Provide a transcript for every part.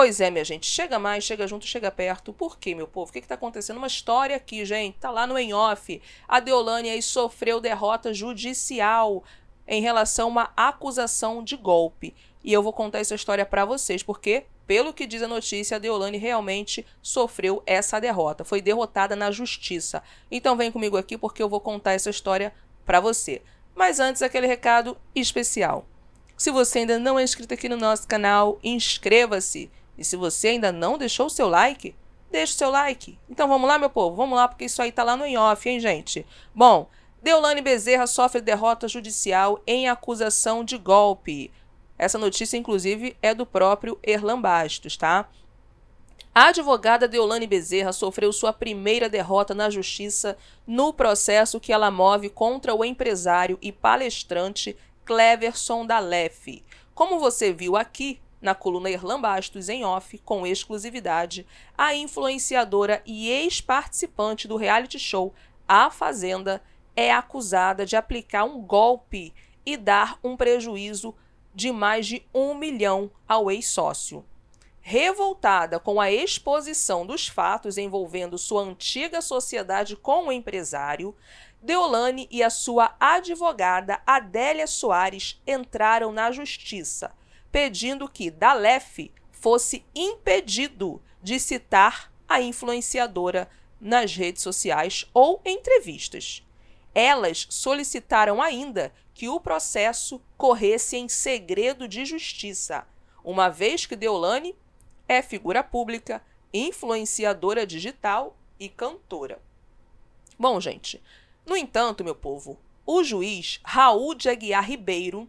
Pois é, minha gente, chega mais, chega junto, chega perto. Por quê, meu povo? O que está acontecendo? Uma história aqui, gente. Tá lá no em off. A Deolane aí sofreu derrota judicial em relação a uma acusação de golpe. E eu vou contar essa história para vocês, porque pelo que diz a notícia, a Deolane realmente sofreu essa derrota, foi derrotada na justiça. Então vem comigo aqui porque eu vou contar essa história para você. Mas antes, aquele recado especial. Se você ainda não é inscrito aqui no nosso canal, inscreva-se e se você ainda não deixou o seu like, deixe o seu like. Então vamos lá, meu povo, vamos lá, porque isso aí tá lá no in-off, hein, gente? Bom, Deolane Bezerra sofre derrota judicial em acusação de golpe. Essa notícia, inclusive, é do próprio Erlan Bastos, tá? A advogada Deolane Bezerra sofreu sua primeira derrota na justiça no processo que ela move contra o empresário e palestrante Cleverson Dalef. Como você viu aqui, na coluna Erlan Bastos em off, com exclusividade, a influenciadora e ex-participante do reality show A Fazenda é acusada de aplicar um golpe e dar um prejuízo de mais de um milhão ao ex-sócio. Revoltada com a exposição dos fatos envolvendo sua antiga sociedade com o empresário, Deolane e a sua advogada Adélia Soares entraram na justiça pedindo que Dalef fosse impedido de citar a influenciadora nas redes sociais ou entrevistas. Elas solicitaram ainda que o processo corresse em segredo de justiça, uma vez que Deolane é figura pública, influenciadora digital e cantora. Bom, gente, no entanto, meu povo, o juiz Raul de Aguiar Ribeiro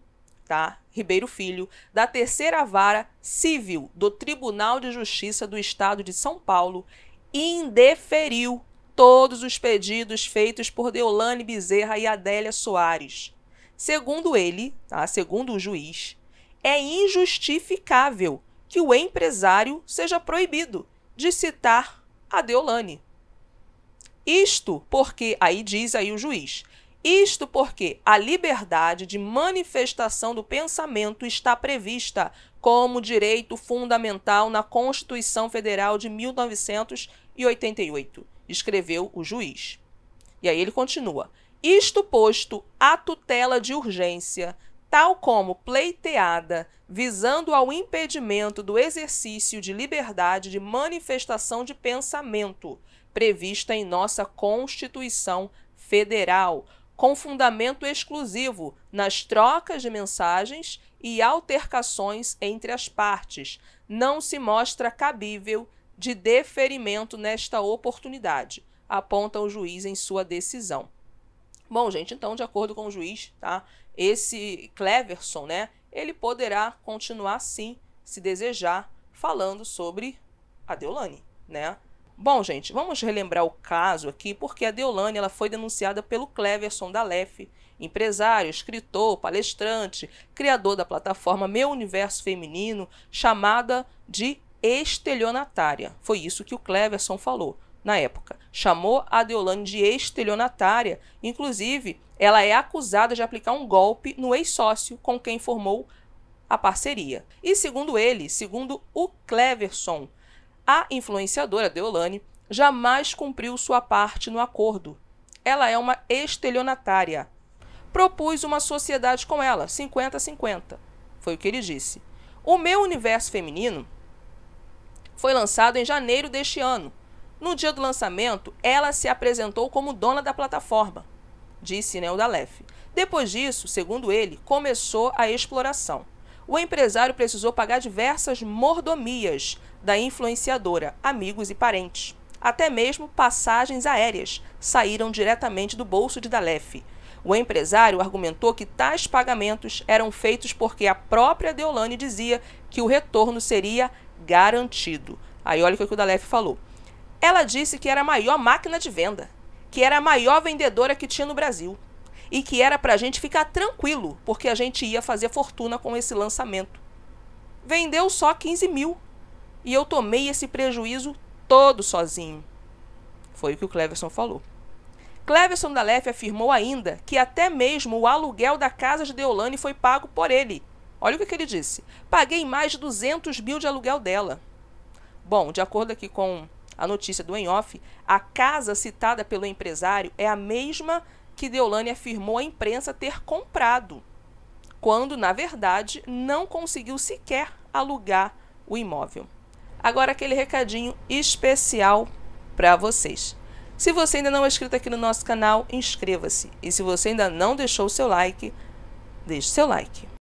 tá? Ribeiro Filho, da Terceira Vara Civil do Tribunal de Justiça do Estado de São Paulo, indeferiu todos os pedidos feitos por Deolane Bezerra e Adélia Soares. Segundo ele, tá? segundo o juiz, é injustificável que o empresário seja proibido de citar a Deolane. Isto porque, aí diz aí o juiz, isto porque a liberdade de manifestação do pensamento está prevista como direito fundamental na Constituição Federal de 1988, escreveu o juiz. E aí ele continua: Isto posto, a tutela de urgência, tal como pleiteada, visando ao impedimento do exercício de liberdade de manifestação de pensamento, prevista em nossa Constituição Federal, com fundamento exclusivo nas trocas de mensagens e altercações entre as partes, não se mostra cabível de deferimento nesta oportunidade, aponta o juiz em sua decisão. Bom, gente, então, de acordo com o juiz, tá? Esse Cleverson, né? Ele poderá continuar sim, se desejar, falando sobre a Deolane, né? Bom, gente, vamos relembrar o caso aqui, porque a Deolane ela foi denunciada pelo Cleverson da Lef, empresário, escritor, palestrante, criador da plataforma Meu Universo Feminino, chamada de estelionatária. Foi isso que o Cleverson falou na época. Chamou a Deolane de estelionatária, inclusive ela é acusada de aplicar um golpe no ex-sócio com quem formou a parceria. E segundo ele, segundo o Cleverson, a influenciadora Deolane jamais cumpriu sua parte no acordo. Ela é uma estelionatária. Propus uma sociedade com ela, 50-50. Foi o que ele disse. O meu universo feminino foi lançado em janeiro deste ano. No dia do lançamento, ela se apresentou como dona da plataforma, disse Dalef. Depois disso, segundo ele, começou a exploração o empresário precisou pagar diversas mordomias da influenciadora, amigos e parentes. Até mesmo passagens aéreas saíram diretamente do bolso de Dalef. O empresário argumentou que tais pagamentos eram feitos porque a própria Deolane dizia que o retorno seria garantido. Aí olha o que o Dalef falou. Ela disse que era a maior máquina de venda, que era a maior vendedora que tinha no Brasil, e que era para a gente ficar tranquilo, porque a gente ia fazer fortuna com esse lançamento. Vendeu só 15 mil e eu tomei esse prejuízo todo sozinho. Foi o que o Cleverson falou. Cleverson Dalef afirmou ainda que até mesmo o aluguel da casa de Deolane foi pago por ele. Olha o que, que ele disse. Paguei mais de 200 mil de aluguel dela. Bom, de acordo aqui com a notícia do Enhoff, a casa citada pelo empresário é a mesma que Deolane afirmou à imprensa ter comprado, quando, na verdade, não conseguiu sequer alugar o imóvel. Agora, aquele recadinho especial para vocês. Se você ainda não é inscrito aqui no nosso canal, inscreva-se. E se você ainda não deixou o seu like, deixe seu like.